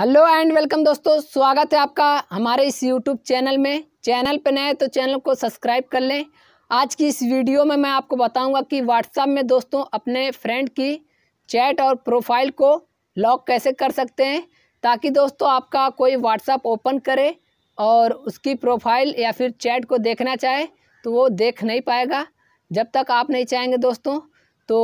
hello and welcome दोस्तों स्वागत है आपका हमारे इस यूट्यूब चैनल में चैनल पर नए तो चैनल को सब्सक्राइब कर लें आज की इस वीडियो में मैं आपको बताऊंगा कि व्हाट्सएप में दोस्तों अपने फ्रेंड की चैट और प्रोफाइल को लॉक कैसे कर सकते हैं ताकि दोस्तों आपका कोई व्हाट्सअप ओपन करे और उसकी प्रोफाइल या फिर चैट को देखना चाहे तो वो देख नहीं पाएगा जब तक आप नहीं चाहेंगे दोस्तों तो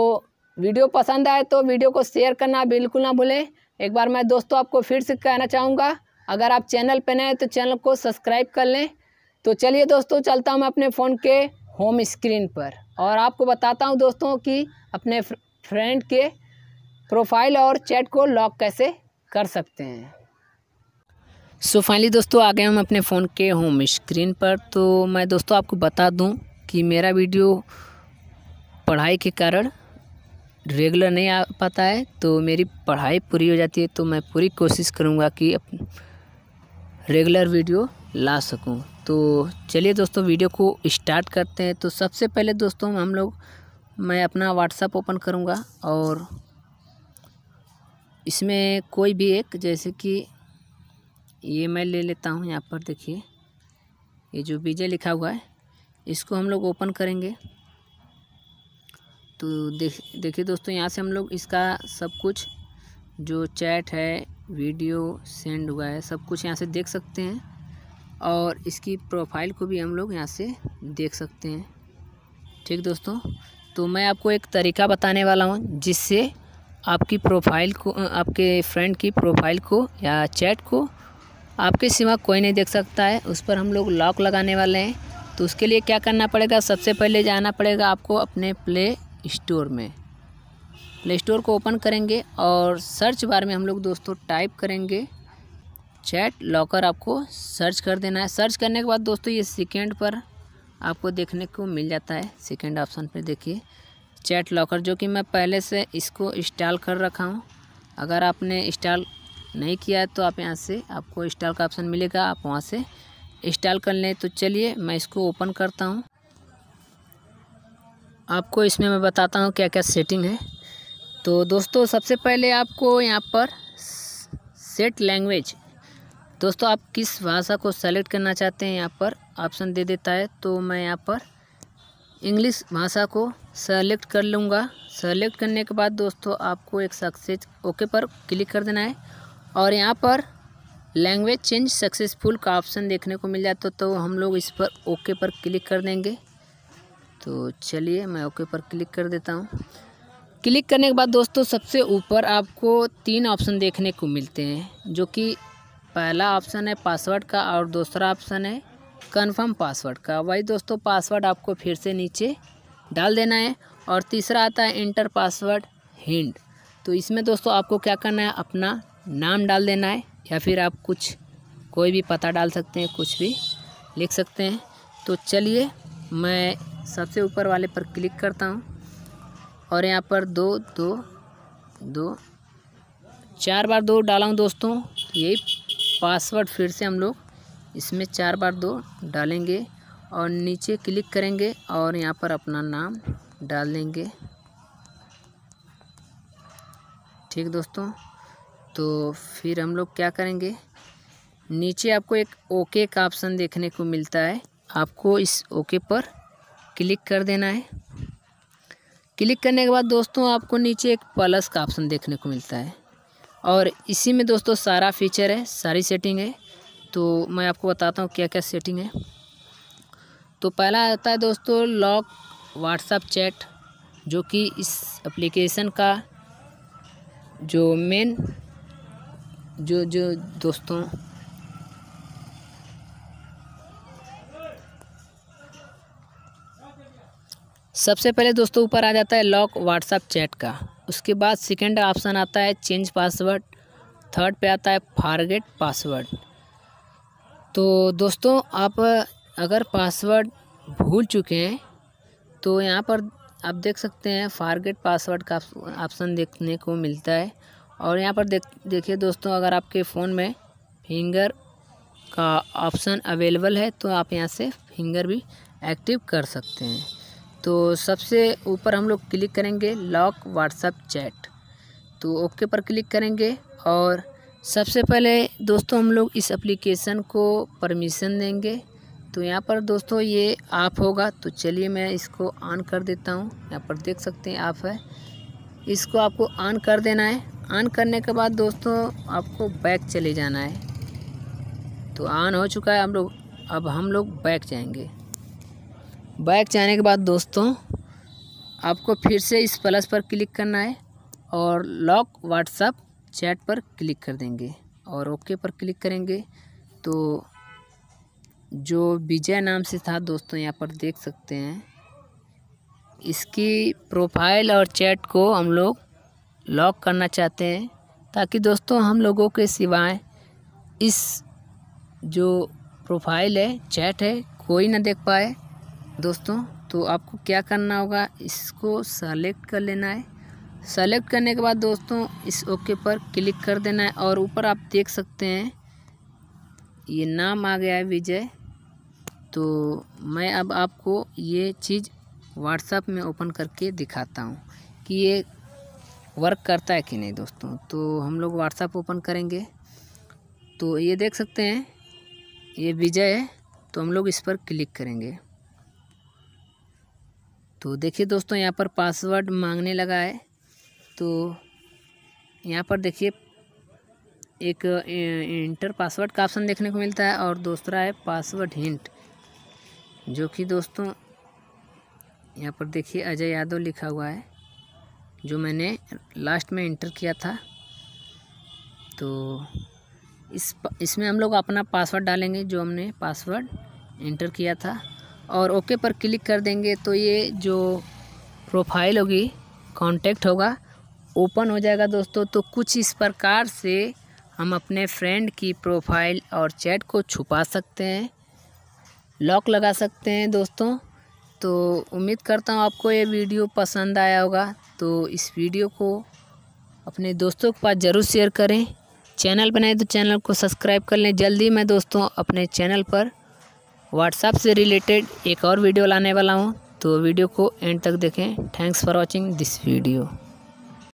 वीडियो पसंद आए तो वीडियो को शेयर करना बिल्कुल ना भूलें एक बार मैं दोस्तों आपको फिर से कहना चाहूँगा अगर आप चैनल पर नए तो चैनल को सब्सक्राइब कर लें तो चलिए दोस्तों चलता हूँ मैं अपने फ़ोन के होम स्क्रीन पर और आपको बताता हूँ दोस्तों कि अपने फ्रेंड के प्रोफाइल और चैट को लॉक कैसे कर सकते हैं सो so, फाइनली दोस्तों आ गए हम अपने फ़ोन के होम स्क्रीन पर तो मैं दोस्तों आपको बता दूं कि मेरा वीडियो पढ़ाई के कारण रेगुलर नहीं आ पाता है तो मेरी पढ़ाई पूरी हो जाती है तो मैं पूरी कोशिश करूँगा कि रेगुलर वीडियो ला सकूँ तो चलिए दोस्तों वीडियो को स्टार्ट करते हैं तो सबसे पहले दोस्तों हम लोग मैं अपना व्हाट्सअप ओपन करूँगा और इसमें कोई भी एक जैसे कि ये मैं ले लेता हूँ यहाँ पर देखिए ये जो विजय लिखा हुआ है इसको हम लोग ओपन करेंगे तो देख देखिए दोस्तों यहाँ से हम लोग इसका सब कुछ जो चैट है वीडियो सेंड हुआ है सब कुछ यहाँ से देख सकते हैं और इसकी प्रोफाइल को भी हम लोग यहाँ से देख सकते हैं ठीक दोस्तों तो मैं आपको एक तरीका बताने वाला हूँ जिससे आपकी प्रोफाइल को आपके फ्रेंड की प्रोफाइल को या चैट को आपके सिवा कोई नहीं देख सकता है उस पर हम लोग लॉक लगाने वाले हैं तो उसके लिए क्या करना पड़ेगा सबसे पहले जाना पड़ेगा आपको अपने प्ले स्टोर में प्ले स्टोर को ओपन करेंगे और सर्च बार में हम लोग दोस्तों टाइप करेंगे चैट लॉकर आपको सर्च कर देना है सर्च करने के बाद दोस्तों ये सेकेंड पर आपको देखने को मिल जाता है सेकेंड ऑप्शन पर देखिए चैट लॉकर जो कि मैं पहले से इसको इंस्टॉल कर रखा हूँ अगर आपने इंस्टॉल नहीं किया है तो आप यहाँ से आपको इंस्टॉल का ऑप्शन मिलेगा आप वहाँ से इंस्टॉल कर लें तो चलिए मैं इसको ओपन करता हूँ आपको इसमें मैं बताता हूँ क्या क्या सेटिंग है तो दोस्तों सबसे पहले आपको यहाँ पर सेट लैंग्वेज दोस्तों आप किस भाषा को सेलेक्ट करना चाहते हैं यहाँ पर ऑप्शन दे देता है तो मैं यहाँ पर इंग्लिश भाषा को सेलेक्ट कर लूँगा सेलेक्ट करने के बाद दोस्तों आपको एक सक्सेस ओके पर क्लिक कर देना है और यहाँ पर लैंग्वेज चेंज सक्सेसफुल का ऑप्शन देखने को मिल जाता तो हम लोग इस पर ओके पर क्लिक कर देंगे तो चलिए मैं ओके पर क्लिक कर देता हूँ क्लिक करने के बाद दोस्तों सबसे ऊपर आपको तीन ऑप्शन देखने को मिलते हैं जो कि पहला ऑप्शन है पासवर्ड का और दूसरा ऑप्शन है कन्फर्म पासवर्ड का वही दोस्तों पासवर्ड आपको फिर से नीचे डाल देना है और तीसरा आता है इंटर पासवर्ड हिंड तो इसमें दोस्तों आपको क्या करना है अपना नाम डाल देना है या फिर आप कुछ कोई भी पता डाल सकते हैं कुछ भी लिख सकते हैं तो चलिए मैं सबसे ऊपर वाले पर क्लिक करता हूँ और यहाँ पर दो दो दो चार बार दो डाला हूँ दोस्तों यही पासवर्ड फिर से हम लोग इसमें चार बार दो डालेंगे और नीचे क्लिक करेंगे और यहाँ पर अपना नाम डाल देंगे ठीक दोस्तों तो फिर हम लोग क्या करेंगे नीचे आपको एक ओके का ऑप्शन देखने को मिलता है आपको इस ओके पर क्लिक कर देना है क्लिक करने के बाद दोस्तों आपको नीचे एक प्लस का ऑप्शन देखने को मिलता है और इसी में दोस्तों सारा फीचर है सारी सेटिंग है तो मैं आपको बताता हूँ क्या क्या सेटिंग है तो पहला आता है दोस्तों लॉक व्हाट्सअप चैट जो कि इस एप्लीकेशन का जो मेन जो जो दोस्तों सबसे पहले दोस्तों ऊपर आ जाता है लॉक व्हाट्सअप चैट का उसके बाद सेकेंड ऑप्शन आता है चेंज पासवर्ड थर्ड पे आता है फारगेट पासवर्ड तो दोस्तों आप अगर पासवर्ड भूल चुके हैं तो यहाँ पर आप देख सकते हैं फारगेट पासवर्ड का ऑप्शन देखने को मिलता है और यहाँ पर देख देखिए दोस्तों अगर आपके फ़ोन में फिंगर का ऑप्शन अवेलेबल है तो आप यहाँ से फिंगर भी एक्टिव कर सकते हैं तो सबसे ऊपर हम लोग क्लिक करेंगे लॉक व्हाट्सअप चैट तो ओके पर क्लिक करेंगे और सबसे पहले दोस्तों हम लोग इस एप्लीकेशन को परमिशन देंगे तो यहाँ पर दोस्तों ये आप होगा तो चलिए मैं इसको ऑन कर देता हूँ यहाँ पर देख सकते हैं आप है इसको आपको ऑन कर देना है ऑन करने के बाद दोस्तों आपको बैक चले जाना है तो ऑन हो चुका है हम लोग अब हम लोग बैक जाएंगे बैक जाने के बाद दोस्तों आपको फिर से इस प्लस पर क्लिक करना है और लॉक व्हाट्सअप चैट पर क्लिक कर देंगे और ओके पर क्लिक करेंगे तो जो विजय नाम से था दोस्तों यहाँ पर देख सकते हैं इसकी प्रोफाइल और चैट को हम लोग लॉक करना चाहते हैं ताकि दोस्तों हम लोगों के सिवाय इस जो प्रोफाइल है चैट है कोई ना देख पाए दोस्तों तो आपको क्या करना होगा इसको सेलेक्ट कर लेना है सेलेक्ट करने के बाद दोस्तों इस ओके पर क्लिक कर देना है और ऊपर आप देख सकते हैं ये नाम आ गया है विजय तो मैं अब आपको ये चीज़ व्हाट्सएप में ओपन करके दिखाता हूँ कि ये वर्क करता है कि नहीं दोस्तों तो हम लोग व्हाट्सएप ओपन करेंगे तो ये देख सकते हैं ये विजय है तो हम लोग इस पर क्लिक करेंगे तो देखिए दोस्तों यहाँ पर पासवर्ड मांगने लगा है तो यहाँ पर देखिए एक इंटर पासवर्ड का ऑप्शन देखने को मिलता है और दूसरा है पासवर्ड हिंट जो कि दोस्तों यहाँ पर देखिए अजय यादव लिखा हुआ है जो मैंने लास्ट में इंटर किया था तो इस इसमें हम लोग अपना पासवर्ड डालेंगे जो हमने पासवर्ड इंटर किया था और ओके पर क्लिक कर देंगे तो ये जो प्रोफाइल होगी कांटेक्ट होगा ओपन हो जाएगा दोस्तों तो कुछ इस प्रकार से हम अपने फ्रेंड की प्रोफाइल और चैट को छुपा सकते हैं लॉक लगा सकते हैं दोस्तों तो उम्मीद करता हूँ आपको ये वीडियो पसंद आया होगा तो इस वीडियो को अपने दोस्तों के पास ज़रूर शेयर करें चैनल बनाए तो चैनल को सब्सक्राइब कर लें जल्दी मैं दोस्तों अपने चैनल पर व्हाट्सएप से रिलेटेड एक और वीडियो लाने वाला हूँ तो वीडियो को एंड तक देखें thanks for watching this video